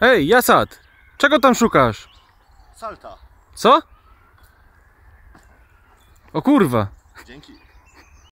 Hej, Jasad! Czego tam szukasz? Salta. Co? O kurwa. Dzięki.